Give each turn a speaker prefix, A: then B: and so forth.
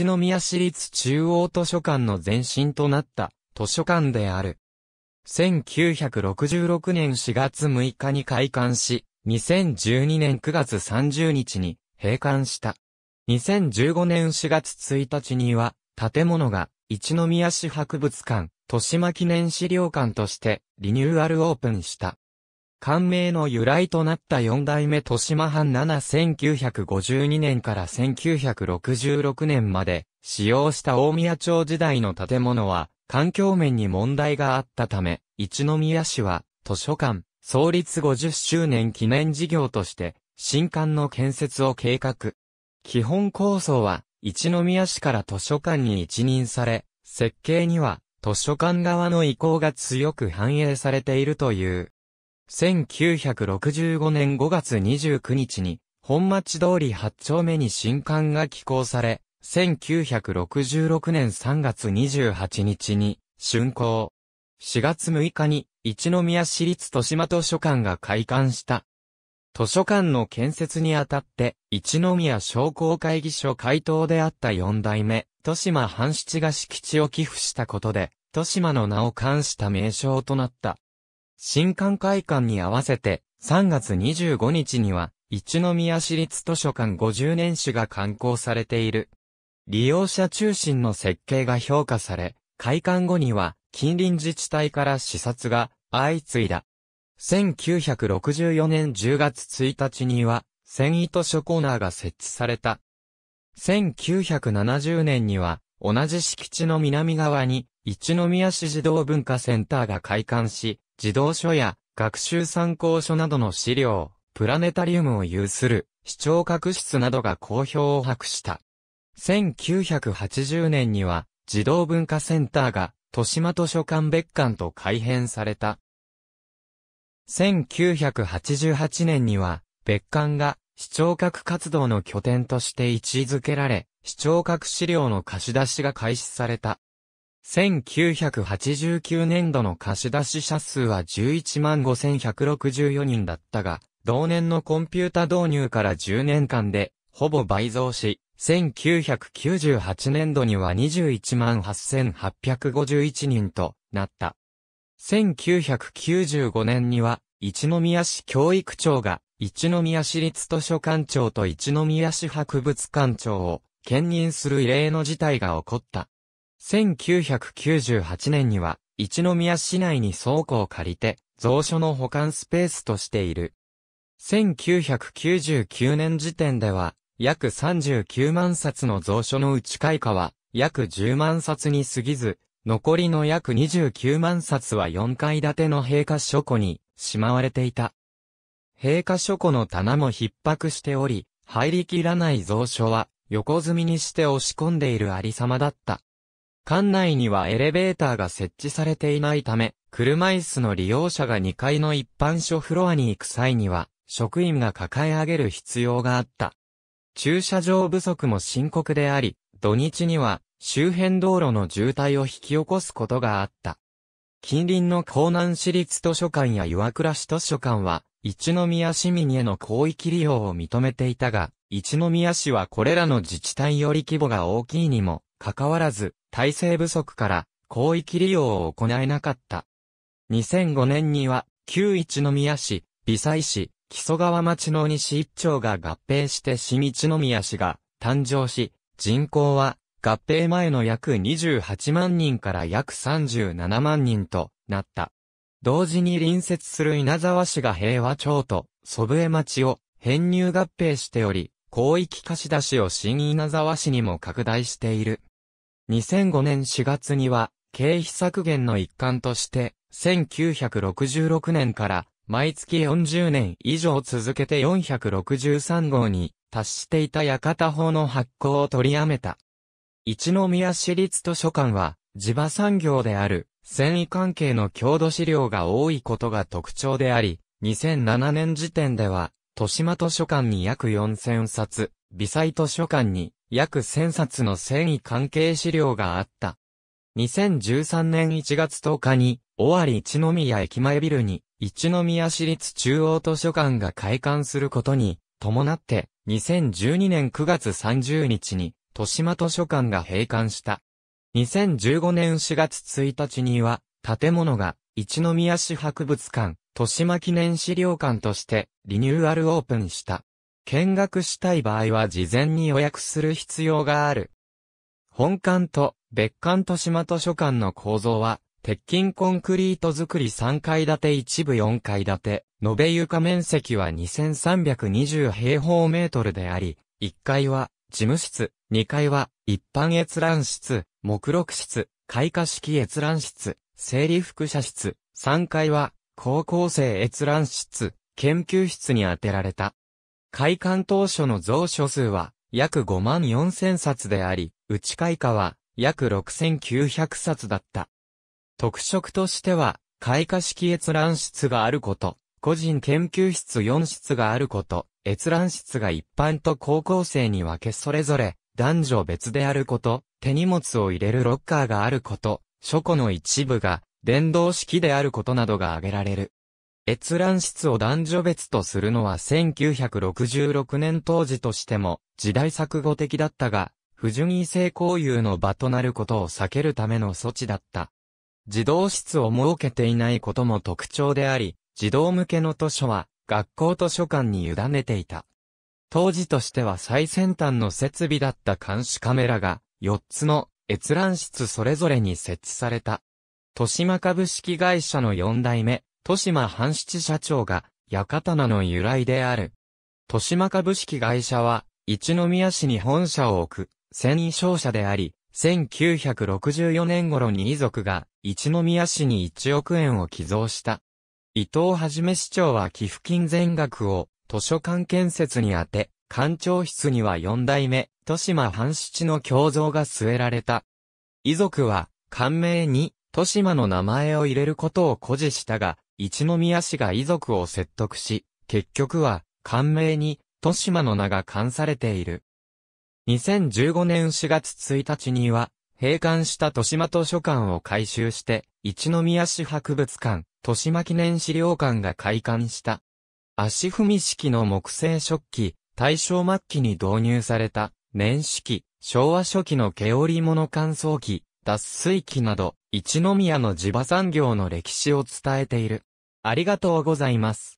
A: 一宮市立中央図書館の前身となった図書館である。1966年4月6日に開館し、2012年9月30日に閉館した。2015年4月1日には、建物が一宮市博物館、豊島記念資料館としてリニューアルオープンした。官名の由来となった四代目豊島藩71952年から1966年まで使用した大宮町時代の建物は環境面に問題があったため、一宮市は図書館創立50周年記念事業として新館の建設を計画。基本構想は一宮市から図書館に一任され、設計には図書館側の意向が強く反映されているという。1965年5月29日に、本町通り8丁目に新館が寄港され、1966年3月28日に、竣工。4月6日に、一宮市立豊島図書館が開館した。図書館の建設にあたって、一宮商工会議所会頭であった4代目、豊島半七が敷地を寄付したことで、豊島の名を冠した名称となった。新館会館に合わせて、3月25日には、一宮市立図書館50年史が刊行されている。利用者中心の設計が評価され、開館後には、近隣自治体から視察が相次いだ。1964年10月1日には、繊維図書コーナーが設置された。1970年には、同じ敷地の南側に、一宮市児童文化センターが開館し、児童書や学習参考書などの資料、プラネタリウムを有する視聴覚室などが好評を博した。1980年には児童文化センターが豊島図書館別館と改編された。1988年には別館が視聴覚活動の拠点として位置づけられ、視聴覚資料の貸し出しが開始された。1989年度の貸出者数は115,164人だったが、同年のコンピュータ導入から10年間で、ほぼ倍増し、1998年度には218,851人となった。1995年には、一宮市教育庁が、一宮市立図書館長と一宮市博物館長を兼任する異例の事態が起こった。1998年には、一宮市内に倉庫を借りて、蔵書の保管スペースとしている。1999年時点では、約39万冊の蔵書のうち開花は、約10万冊に過ぎず、残りの約29万冊は4階建ての陛下書庫にしまわれていた。陛下書庫の棚も逼迫しており、入りきらない蔵書は横積みにして押し込んでいるありさまだった。館内にはエレベーターが設置されていないため、車椅子の利用者が2階の一般書フロアに行く際には、職員が抱え上げる必要があった。駐車場不足も深刻であり、土日には周辺道路の渋滞を引き起こすことがあった。近隣の江南市立図書館や岩倉市図書館は、一宮市民への広域利用を認めていたが、一宮市はこれらの自治体より規模が大きいにも、かかわらず、体制不足から広域利用を行えなかった。2005年には、旧一宮市、美西市、木曽川町の西一町が合併して新一宮市が誕生し、人口は合併前の約28万人から約37万人となった。同時に隣接する稲沢市が平和町と祖父江町を編入合併しており、広域貸し出しを新稲沢市にも拡大している。2005年4月には、経費削減の一環として、1966年から毎月40年以上続けて463号に達していた館法の発行を取りやめた。一宮市立図書館は、地場産業である、繊維関係の郷土資料が多いことが特徴であり、2007年時点では、豊島図書館に約4000冊、微細図書館に約1000冊の繊維関係資料があった。2013年1月10日に、尾張一宮駅前ビルに、一宮市立中央図書館が開館することに、伴って、2012年9月30日に、豊島図書館が閉館した。2015年4月1日には、建物が、一宮市博物館、豊島記念資料館として、リニューアルオープンした。見学したい場合は事前に予約する必要がある。本館と別館と島図書館の構造は、鉄筋コンクリート作り3階建て一部4階建て、延べ床面積は2320平方メートルであり、1階は事務室、2階は一般閲覧室、目録室、開花式閲覧室、整理副社室、3階は高校生閲覧室、研究室に充てられた開館当初の蔵書数は約5万4千冊であり、内開花は約6900冊だった。特色としては、開花式閲覧室があること、個人研究室4室があること、閲覧室が一般と高校生に分けそれぞれ、男女別であること、手荷物を入れるロッカーがあること、書庫の一部が、電動式であることなどが挙げられる。閲覧室を男女別とするのは1966年当時としても時代錯誤的だったが、不純異性交友の場となることを避けるための措置だった。児童室を設けていないことも特徴であり、児童向けの図書は学校図書館に委ねていた。当時としては最先端の設備だった監視カメラが4つの閲覧室それぞれに設置された。豊島株式会社の4代目、豊島半七社長が、屋名の由来である。豊島株式会社は、一宮市に本社を置く、繊維商社であり、1964年頃に遺族が、一宮市に1億円を寄贈した。伊藤はじめ市長は寄付金全額を、図書館建設に充て、館長室には4代目、豊島半七の胸像が据えられた。遺族は、官名に、豊島の名前を入れることを誇示したが、一宮氏が遺族を説得し、結局は、官名に、豊島の名が冠されている。2015年4月1日には、閉館した豊島図書館を改修して、一宮市博物館、豊島記念資料館が開館した。足踏み式の木製食器、大正末期に導入された、年式、昭和初期の毛織物乾燥機、脱水機など、一宮の地場産業の歴史を伝えている。ありがとうございます。